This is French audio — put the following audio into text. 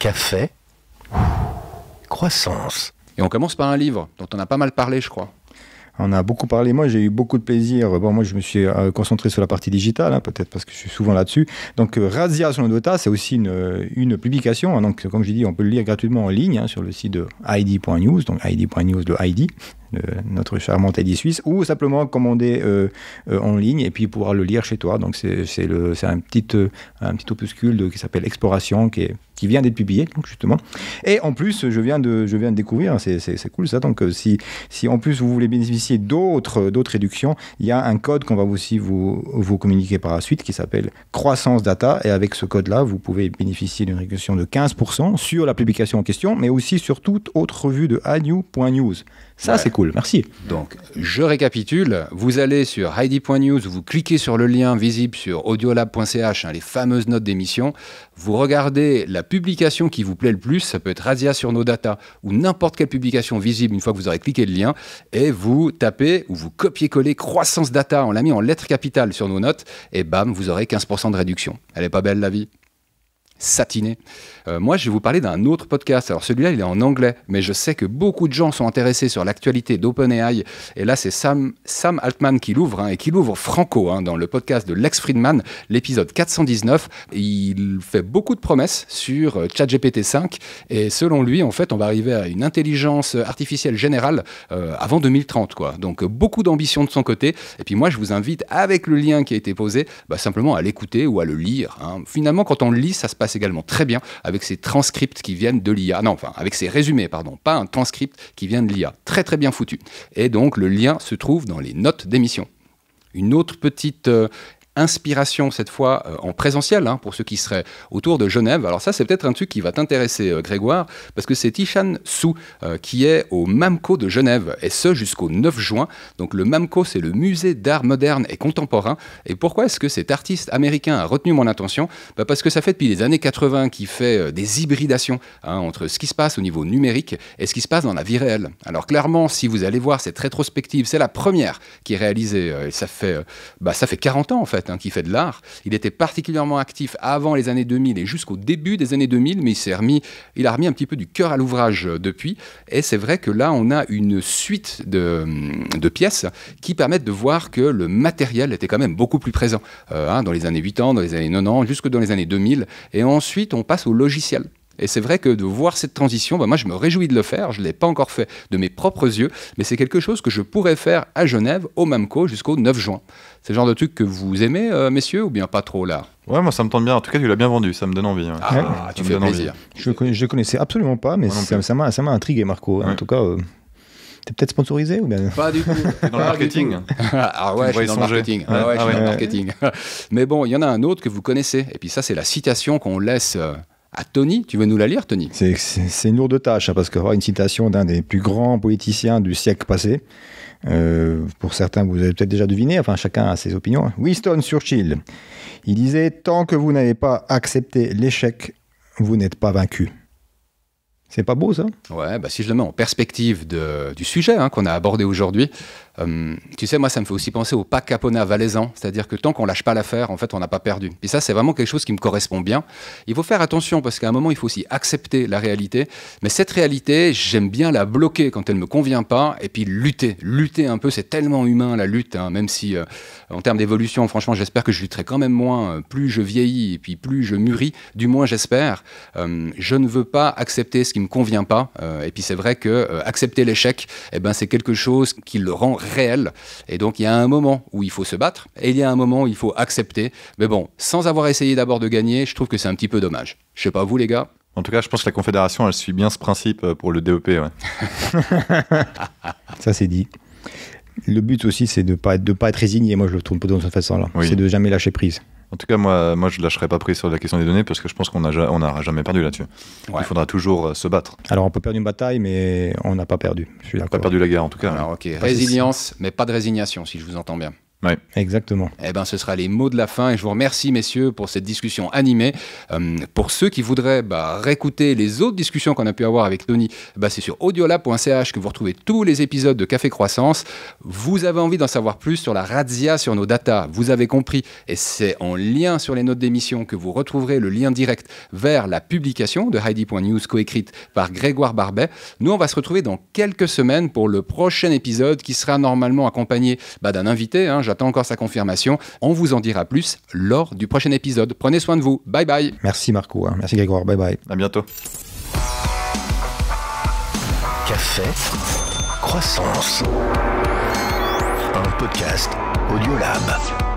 café, croissance. Et on commence par un livre dont on a pas mal parlé, je crois. On a beaucoup parlé. Moi, j'ai eu beaucoup de plaisir. Bon, moi, je me suis euh, concentré sur la partie digitale, hein, peut-être parce que je suis souvent là-dessus. Donc, euh, Razia Sonodota, c'est aussi une, euh, une publication. Hein. donc, comme je dis, on peut le lire gratuitement en ligne hein, sur le site de ID.news. Donc, ID.news, le ID, notre charmante ID suisse, ou simplement commander en ligne et puis pouvoir le lire chez toi. Donc, c'est un, petit, un petit opuscule de, qui s'appelle Exploration, qui est qui vient d'être publié, donc justement. Et en plus, je viens de, je viens de découvrir, c'est cool ça. Donc, euh, si, si en plus vous voulez bénéficier d'autres réductions, il y a un code qu'on va aussi vous, vous communiquer par la suite qui s'appelle Croissance Data. Et avec ce code-là, vous pouvez bénéficier d'une réduction de 15% sur la publication en question, mais aussi sur toute autre revue de anew.news. Ça, c'est cool, merci. Donc, je récapitule. Vous allez sur heidi.news, vous cliquez sur le lien visible sur audiolab.ch, hein, les fameuses notes d'émission. Vous regardez la publication qui vous plaît le plus, ça peut être Razia sur nos datas ou n'importe quelle publication visible une fois que vous aurez cliqué le lien, et vous tapez ou vous copiez-collez croissance data, on l'a mis en lettres capitales sur nos notes, et bam, vous aurez 15% de réduction. Elle est pas belle la vie satiné. Euh, moi, je vais vous parler d'un autre podcast. Alors celui-là, il est en anglais, mais je sais que beaucoup de gens sont intéressés sur l'actualité d'OpenAI. Et là, c'est Sam, Sam Altman qui l'ouvre, hein, et qui l'ouvre franco, hein, dans le podcast de Lex Friedman, l'épisode 419. Il fait beaucoup de promesses sur euh, ChatGPT-5, et selon lui, en fait, on va arriver à une intelligence artificielle générale euh, avant 2030. Quoi. Donc beaucoup d'ambition de son côté. Et puis moi, je vous invite, avec le lien qui a été posé, bah, simplement à l'écouter ou à le lire. Hein. Finalement, quand on le lit, ça se passe également très bien avec ces transcripts qui viennent de l'IA. Non, enfin, avec ces résumés, pardon, pas un transcript qui vient de l'IA. Très très bien foutu. Et donc le lien se trouve dans les notes d'émission. Une autre petite euh, Inspiration, cette fois euh, en présentiel, hein, pour ceux qui seraient autour de Genève. Alors ça, c'est peut-être un truc qui va t'intéresser, euh, Grégoire, parce que c'est Tishan Sou euh, qui est au MAMCO de Genève, et ce jusqu'au 9 juin. Donc le MAMCO, c'est le musée d'art moderne et contemporain. Et pourquoi est-ce que cet artiste américain a retenu mon attention bah Parce que ça fait depuis les années 80 qu'il fait des hybridations hein, entre ce qui se passe au niveau numérique et ce qui se passe dans la vie réelle. Alors clairement, si vous allez voir cette rétrospective, c'est la première qui est réalisée, et ça fait, bah, ça fait 40 ans en fait Hein, qui fait de l'art. Il était particulièrement actif avant les années 2000 et jusqu'au début des années 2000, mais il s'est il a remis un petit peu du cœur à l'ouvrage euh, depuis. Et c'est vrai que là, on a une suite de, pièces qui permettent de voir que le matériel était quand même beaucoup plus présent euh, hein, dans les années 80, dans les années 90, jusque dans les années 2000. Et ensuite, on passe au logiciel. Et c'est vrai que de voir cette transition, bah, moi je me réjouis de le faire, je ne l'ai pas encore fait de mes propres yeux, mais c'est quelque chose que je pourrais faire à Genève, au MAMCO, jusqu'au 9 juin. C'est le genre de truc que vous aimez, euh, messieurs, ou bien pas trop là Ouais, moi ça me tente bien. En tout cas, tu l'as bien vendu, ça me donne envie. Ah, tu fais plaisir. Envie. Je ne connaissais absolument pas, mais ça, m'a intrigué, Marco. En tout cas. Tu euh, T'es peut-être sponsorisé ou bien Pas du tout. dans le marketing. ah ouais, je suis ah dans le marketing. Ah ouais, je suis dans le marketing. Mais bon, il y en a un autre que vous connaissez. Et puis ça, c'est la citation qu'on laisse euh, à Tony. Tu veux nous la lire, Tony C'est une lourde tâche, hein, parce qu'avoir oh, une citation d'un des plus grands politiciens du siècle passé, euh, pour certains, vous avez peut-être déjà deviné, enfin chacun a ses opinions. Hein. Winston Churchill, il disait Tant que vous n'avez pas accepté l'échec, vous n'êtes pas vaincu. C'est pas beau ça Ouais, bah si je le mets en perspective du sujet hein, qu'on a abordé aujourd'hui, euh, tu sais, moi, ça me fait aussi penser au pas Capona valaisan, c'est-à-dire que tant qu'on lâche pas l'affaire, en fait, on n'a pas perdu. Et ça, c'est vraiment quelque chose qui me correspond bien. Il faut faire attention parce qu'à un moment, il faut aussi accepter la réalité. Mais cette réalité, j'aime bien la bloquer quand elle me convient pas, et puis lutter, lutter un peu. C'est tellement humain la lutte, hein, même si euh, en termes d'évolution, franchement, j'espère que je lutterai quand même moins. Euh, plus je vieillis et puis plus je mûris, du moins j'espère. je ne veux pas accepter ce qui me convient pas. et puis c'est vrai que accepter l'échec, eh ben, c'est quelque chose qui le rend réel. Et donc il y a un moment où il faut se battre et il y a un moment où il faut accepter. Mais bon, sans avoir essayé d'abord de gagner, je trouve que c'est un petit peu dommage. Je sais pas vous les gars. En tout cas, je pense que la Confédération, elle suit bien ce principe euh, pour le dop e Ça, c'est dit. Le but aussi, c'est de ne pas, de pas être résigné. Moi, je le tourne plutôt de cette façon-là. C'est de jamais lâcher prise. En tout cas, moi, moi je ne lâcherai pas prise sur la question des données parce que je pense qu'on n'aura jamais perdu là-dessus. Il faudra toujours euh, se battre. Alors, on peut perdre une bataille, mais on n'a pas perdu. Je suis Pas perdu la guerre, en tout cas. Résilience, mais pas de résignation, si je vous entends bien. Oui, Exactement. Eh ben, ce sera les mots de la fin et je vous remercie, messieurs, pour cette discussion animée. Euh, pour ceux qui voudraient bah, réécouter les autres discussions qu'on a pu avoir avec Tony, bah, c'est sur audiolab.ch que vous retrouvez tous les épisodes de Café Croissance. Vous avez envie d'en savoir plus sur la razzia sur nos datas, vous avez compris, et c'est en lien sur les notes d'émission que vous retrouverez le lien direct vers la publication de Heidi.news coécrite par Grégoire Barbet. Nous, on va se retrouver dans quelques semaines pour le prochain épisode qui sera normalement accompagné bah, d'un invité. Hein, J'attends encore sa confirmation. On vous en dira plus lors du prochain épisode. Prenez soin de vous. Bye bye. Merci Marco. Hein. Merci Grégoire. Bye bye. À bientôt. Café Croissance. Un podcast Audiolab.